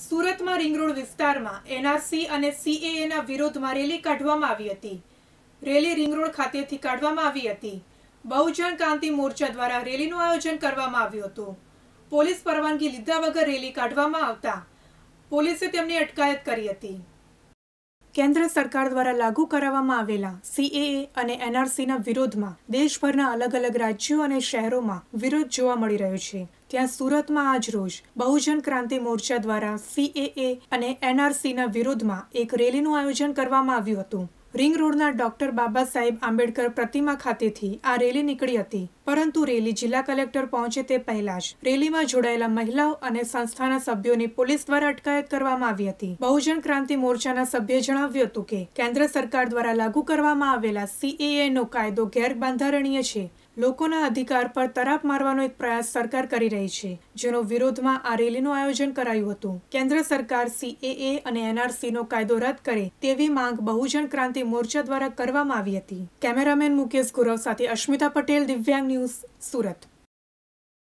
સુરતમાં રિંગ વિસ્તારમાં એનઆરસી અને સીએએના વિરોધમાં રેલી કાઢવામાં આવી હતી રેલી રિંગ રોડ ખાતેથી કાઢવામાં આવી હતી બહુજન ક્રાંતિ મોરચા દ્વારા રેલીનું આયોજન કરવામાં આવ્યું હતું પોલીસ પરવાનગી લીધા વગર રેલી કાઢવામાં આવતા પોલીસે તેમની અટકાયત કરી હતી કેન્દ્ર સરકાર દ્વારા લાગુ કરાવવામાં આવેલા સીએએ અને એનઆરસીના વિરોધમાં દેશભરના અલગ અલગ રાજ્યો અને શહેરોમાં વિરોધ જોવા મળી રહ્યો છે ત્યાં સુરતમાં આજ રોજ બહુજન ક્રાંતિ મોરચા દ્વારા સીએએ અને એનઆરસીના વિરોધમાં એક રેલીનું આયોજન કરવામાં આવ્યું હતું રિંગ રોડના ડોક્ટર બાબા સાહેબ આંબેડકર પ્રતિમા ખાતેથી આ રેલી નીકળી હતી પરંતુ રેલી જિલ્લા કલેક્ટર પહોંચે તે પહેલા જ રેલીમાં જોડાયેલા મહિલાઓ અને સંસ્થાના સભ્યોની પોલીસ દ્વારા અટકાયત કરવામાં આવી હતી બહુજન ક્રાંતિ મોરચાના સભ્યે જણાવ્યું હતું કે કેન્દ્ર સરકાર દ્વારા લાગુ કરવામાં આવેલા સીએએ નો કાયદો ગેરબંધારણીય છે લોકોના અધિકાર પર તરાપ મારવાનો એક પ્રયાસ સરકાર કરી રહી છે જેનો વિરોધમાં આ રેલીનું આયોજન કરાયું હતું કેન્દ્ર સરકાર સીએએ અને એનઆરસીનો કાયદો રદ કરે તેવી માંગ બહુજન ક્રાંતિ મોરચા દ્વારા કરવામાં આવી હતી કેમેરામેન મુકેશ ગુરવ સાથે અશ્મિતા પટેલ દિવ્યાંગ ન્યૂઝ સુરત